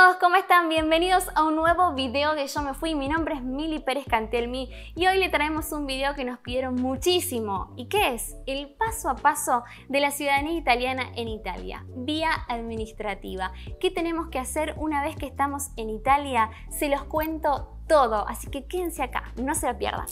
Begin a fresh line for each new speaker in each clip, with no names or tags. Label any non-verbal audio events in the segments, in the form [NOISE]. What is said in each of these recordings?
todos, ¿cómo están? Bienvenidos a un nuevo video de Yo Me Fui. Mi nombre es Mili Pérez Cantelmi y hoy le traemos un video que nos pidieron muchísimo. ¿Y qué es? El paso a paso de la ciudadanía italiana en Italia, vía administrativa. ¿Qué tenemos que hacer una vez que estamos en Italia? Se los cuento todo, así que quédense acá, no se la pierdan.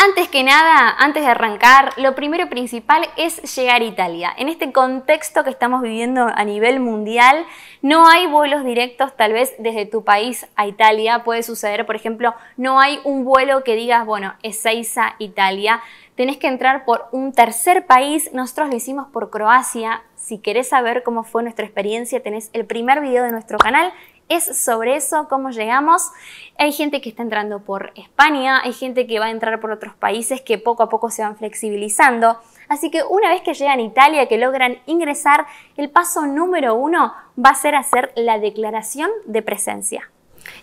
Antes que nada, antes de arrancar, lo primero principal es llegar a Italia. En este contexto que estamos viviendo a nivel mundial, no hay vuelos directos tal vez desde tu país a Italia. Puede suceder, por ejemplo, no hay un vuelo que digas, bueno, Ezeiza, Italia. Tenés que entrar por un tercer país. Nosotros lo hicimos por Croacia. Si querés saber cómo fue nuestra experiencia, tenés el primer video de nuestro canal es sobre eso cómo llegamos. Hay gente que está entrando por España, hay gente que va a entrar por otros países que poco a poco se van flexibilizando. Así que una vez que llegan a Italia, que logran ingresar, el paso número uno va a ser hacer la declaración de presencia.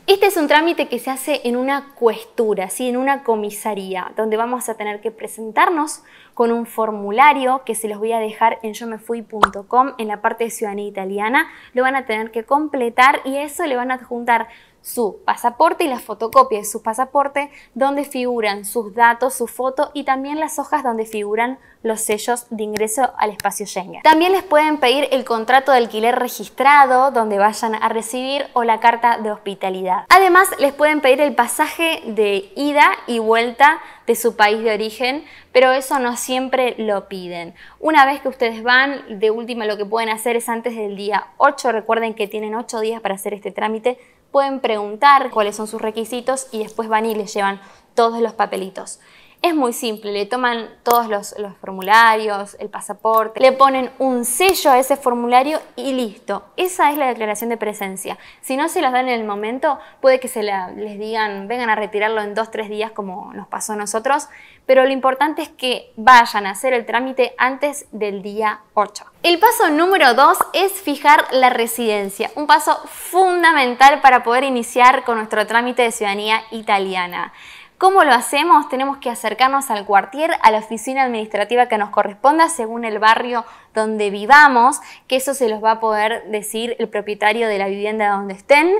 Este es un trámite que se hace en una cuestura, ¿sí? en una comisaría, donde vamos a tener que presentarnos con un formulario que se los voy a dejar en yo en la parte de ciudadanía italiana. Lo van a tener que completar y eso le van a adjuntar su pasaporte y la fotocopia de su pasaporte donde figuran sus datos, su foto y también las hojas donde figuran los sellos de ingreso al espacio Schengen. También les pueden pedir el contrato de alquiler registrado donde vayan a recibir o la carta de hospitalidad. Además, les pueden pedir el pasaje de ida y vuelta de su país de origen, pero eso no siempre lo piden. Una vez que ustedes van, de última lo que pueden hacer es antes del día 8, recuerden que tienen 8 días para hacer este trámite, pueden preguntar cuáles son sus requisitos y después van y les llevan todos los papelitos. Es muy simple, le toman todos los, formularios, el pasaporte, le ponen un sello a ese formulario y listo. Esa es la declaración de presencia. Si no se las dan en el momento, puede que se les digan, vengan a retirarlo en dos, tres días como nos pasó a nosotros, pero lo importante es que vayan a hacer el trámite antes del día 8. El paso número 2 es fijar la residencia, un paso fundamental para poder iniciar con nuestro trámite de ciudadanía italiana. ¿Cómo lo hacemos? Tenemos que acercarnos al cuartier, a la oficina administrativa que nos corresponda según el barrio donde vivamos, que eso se los va a poder decir el propietario de la vivienda donde estén,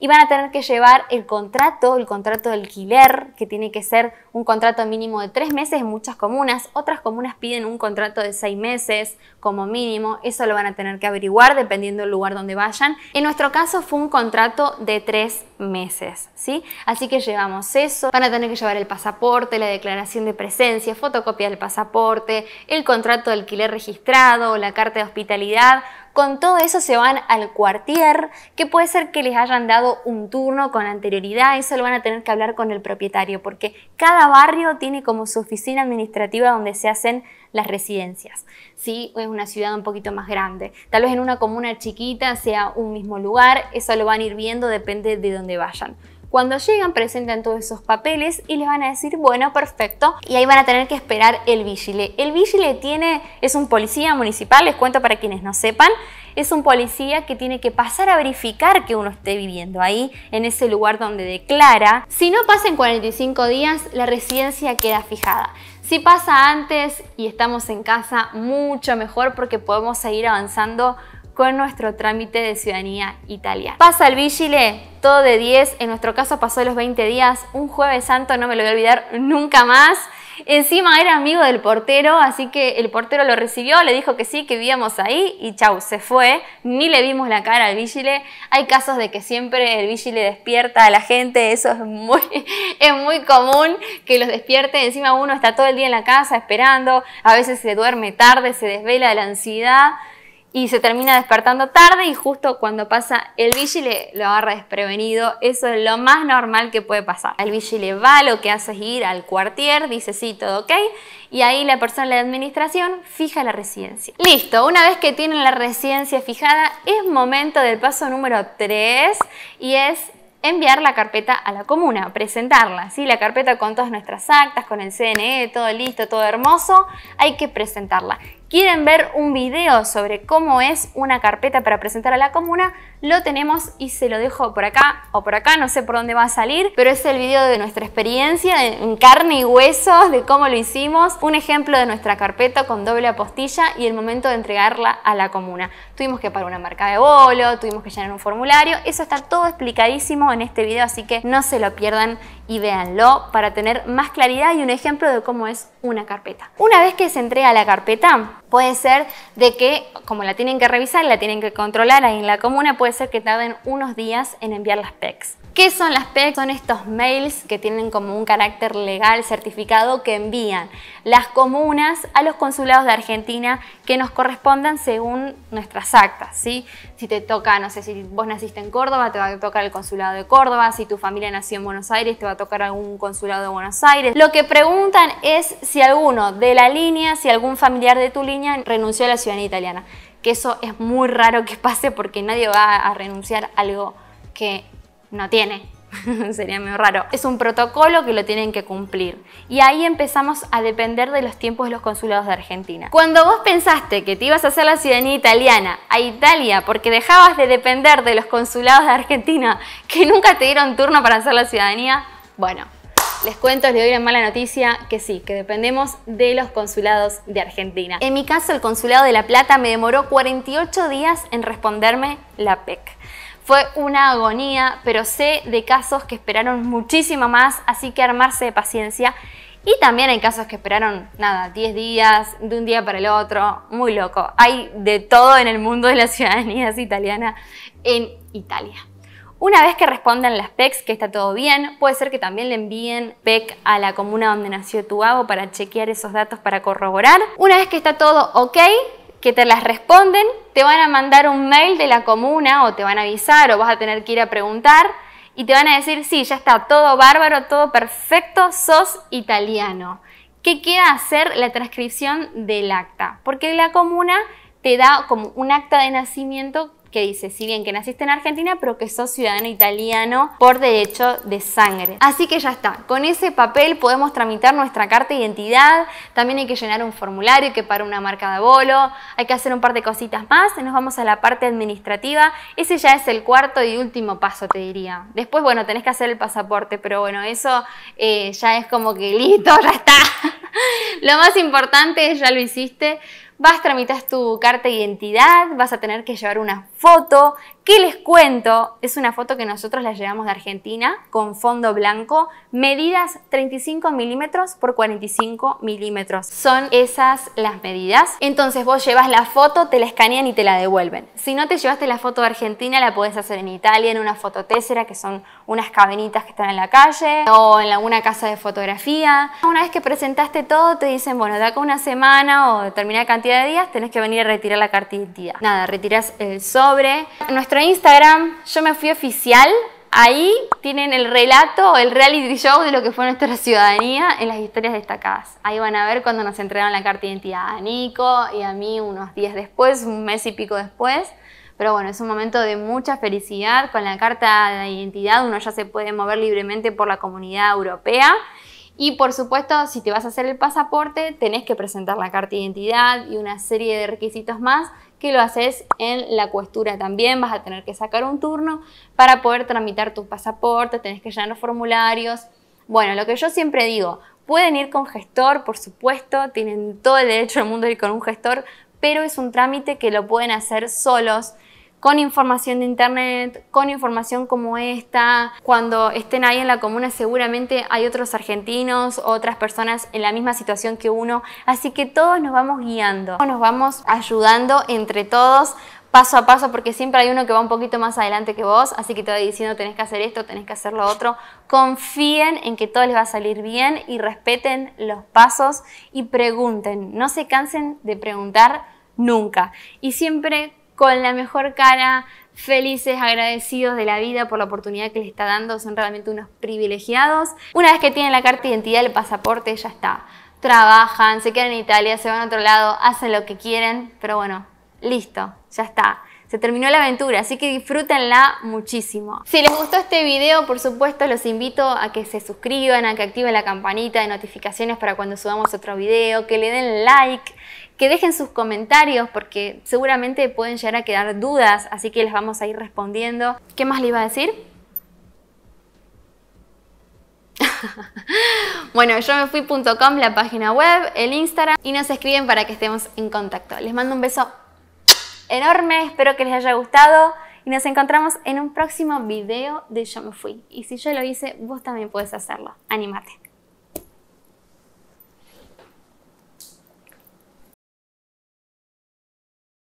y van a tener que llevar el contrato, el contrato de alquiler, que tiene que ser un contrato mínimo de tres meses en muchas comunas, otras comunas piden un contrato de seis meses como mínimo, eso lo van a tener que averiguar dependiendo del lugar donde vayan. En nuestro caso fue un contrato de tres meses, ¿sí? Así que llevamos eso, van tienen que llevar el pasaporte, la declaración de presencia, fotocopia del pasaporte, el contrato de alquiler registrado, la carta de hospitalidad. Con todo eso se van al cuartier, que puede ser que les hayan dado un turno con anterioridad, eso lo van a tener que hablar con el propietario, porque cada barrio tiene como su oficina administrativa donde se hacen las residencias. Si es una ciudad un poquito más grande. Tal vez en una comuna chiquita sea un mismo lugar, eso lo van a ir viendo, depende de dónde vayan. Cuando llegan presentan todos esos papeles y les van a decir, bueno, perfecto, y ahí van a tener que esperar el vigile. El vigile tiene, es un policía municipal, les cuento para quienes no sepan, es un policía que tiene que pasar a verificar que uno esté viviendo ahí, en ese lugar donde declara. Si no pasan 45 días, la residencia queda fijada. Si pasa antes y estamos en casa, mucho mejor porque podemos seguir avanzando con nuestro trámite de ciudadanía italiana. Pasa el vigile, todo de 10, en nuestro caso pasó los 20 días, un jueves santo no me lo voy a olvidar nunca más. Encima era amigo del portero, así que el portero lo recibió, le dijo que sí, que vivíamos ahí y chau, se fue. Ni le vimos la cara al vigile. Hay casos de que siempre el vigile despierta a la gente, eso es muy, [LAUGHS] es muy común que los despierte. Encima uno está todo el día en la casa esperando, a veces se duerme tarde, se desvela de la ansiedad y se termina despertando tarde y justo cuando pasa el Vigi le lo agarra desprevenido. Eso es lo más normal que puede pasar. El Vigi le va, lo que hace es ir al cuartier, dice sí, todo ok. Y ahí la persona de administración fija la residencia. Listo, una vez que tienen la residencia fijada, es momento del paso número 3 y es enviar la carpeta a la comuna, presentarla, ¿sí? La carpeta con todas nuestras actas, con el CNE, todo listo, todo hermoso, hay que presentarla quieren ver un video sobre cómo es una carpeta para presentar a la comuna, lo tenemos y se lo dejo por acá o por acá, no sé por dónde va a salir, pero es el video de nuestra experiencia en carne y hueso, de cómo lo hicimos, un ejemplo de nuestra carpeta con doble apostilla y el momento de entregarla a la comuna. Tuvimos que pagar una marca de bolo, tuvimos que llenar un formulario, eso está todo explicadísimo en este video, así que no se lo pierdan y véanlo para tener más claridad y un ejemplo de cómo es una carpeta. Una vez que se entrega la carpeta, Puede ser de que, como la tienen que revisar, la tienen que controlar ahí en la comuna, puede ser que tarden unos días en enviar las PECs. ¿Qué son las PEC? Son estos mails que tienen como un carácter legal certificado que envían las comunas a los consulados de Argentina que nos correspondan según nuestras actas, ¿sí? Si te toca, no sé, si vos naciste en Córdoba, te va a tocar el consulado de Córdoba, si tu familia nació en Buenos Aires, te va a tocar algún consulado de Buenos Aires. Lo que preguntan es si alguno de la línea, si algún familiar de tu línea renunció a la ciudadanía italiana, que eso es muy raro que pase porque nadie va a renunciar a algo que no tiene. [LAUGHS] Sería muy raro. Es un protocolo que lo tienen que cumplir. Y ahí empezamos a depender de los tiempos de los consulados de Argentina. Cuando vos pensaste que te ibas a hacer la ciudadanía italiana a Italia porque dejabas de depender de los consulados de Argentina que nunca te dieron turno para hacer la ciudadanía, bueno, les cuento, les doy la mala noticia que sí, que dependemos de los consulados de Argentina. En mi caso, el consulado de La Plata me demoró 48 días en responderme la PEC. Fue una agonía, pero sé de casos que esperaron muchísimo más, así que armarse de paciencia. Y también hay casos que esperaron, nada, 10 días, de un día para el otro, muy loco. Hay de todo en el mundo de la [LAUGHS] ciudadanía italiana en Italia. Una vez que respondan las PECs que está todo bien, puede ser que también le envíen PEC a la comuna donde nació tu abo para chequear esos datos para corroborar. Una vez que está todo ok, que te las responden, te van a mandar un mail de la comuna o te van a avisar o vas a tener que ir a preguntar y te van a decir, sí, ya está, todo bárbaro, todo perfecto, sos italiano. ¿Qué queda hacer la transcripción del acta? Porque la comuna te da como un acta de nacimiento que dice, si bien que naciste en Argentina, pero que sos ciudadano italiano por derecho de sangre. Así que ya está, con ese papel podemos tramitar nuestra carta de identidad, también hay que llenar un formulario que para una marca de bolo, hay que hacer un par de cositas más, nos vamos a la parte administrativa, ese ya es el cuarto y último paso, te diría. Después, bueno, tenés que hacer el pasaporte, pero bueno, eso eh, ya es como que listo, ya está. [LAUGHS] Lo más importante, es, ya lo hiciste. Vas, tramitas tu carta de identidad, vas a tener que llevar una foto que les cuento es una foto que nosotros la llevamos de Argentina con fondo blanco, medidas 35 milímetros por 45 milímetros. Son esas las medidas. Entonces vos llevas la foto, te la escanean y te la devuelven. Si no te llevaste la foto de Argentina, la podés hacer en Italia, en una fototésera, que son unas cabenitas que están en la calle, o en alguna casa de fotografía. Una vez que presentaste todo, te dicen, bueno, de acá una semana o determinada cantidad de días, tenés que venir a retirar la carta Nada, retiras el sol en nuestro Instagram, yo me fui oficial. Ahí tienen el relato, el reality show de lo que fue nuestra ciudadanía en las historias destacadas. Ahí van a ver cuando nos entregaron la carta de identidad a Nico y a mí unos días después, un mes y pico después. Pero bueno, es un momento de mucha felicidad. Con la carta de identidad uno ya se puede mover libremente por la comunidad europea y por supuesto, si te vas a hacer el pasaporte, tenés que presentar la carta de identidad y una serie de requisitos más que lo haces en la cuestura también. Vas a tener que sacar un turno para poder tramitar tu pasaporte, tenés que llenar los formularios. Bueno, lo que yo siempre digo, pueden ir con gestor, por supuesto, tienen todo el derecho del mundo a ir con un gestor, pero es un trámite que lo pueden hacer solos con información de internet, con información como esta. Cuando estén ahí en la comuna seguramente hay otros argentinos, otras personas en la misma situación que uno. Así que todos nos vamos guiando, nos vamos ayudando entre todos paso a paso porque siempre hay uno que va un poquito más adelante que vos, así que te va diciendo tenés que hacer esto, tenés que hacer lo otro. Confíen en que todo les va a salir bien y respeten los pasos y pregunten, no se cansen de preguntar nunca. Y siempre con la mejor cara, felices, agradecidos de la vida por la oportunidad que les está dando, son realmente unos privilegiados. Una vez que tienen la carta de identidad, el pasaporte, ya está. Trabajan, se quedan en Italia, se van a otro lado, hacen lo que quieren, pero bueno, listo, ya está. Se terminó la aventura, así que disfrútenla muchísimo. Si les gustó este video, por supuesto, los invito a que se suscriban, a que activen la campanita de notificaciones para cuando subamos otro video, que le den like que dejen sus comentarios porque seguramente pueden llegar a quedar dudas, así que les vamos a ir respondiendo. ¿Qué más le iba a decir? [LAUGHS] bueno, yo me fui.com, la página web, el Instagram y nos escriben para que estemos en contacto. Les mando un beso enorme, espero que les haya gustado y nos encontramos en un próximo video de Yo me fui. Y si yo lo hice, vos también puedes hacerlo. Anímate.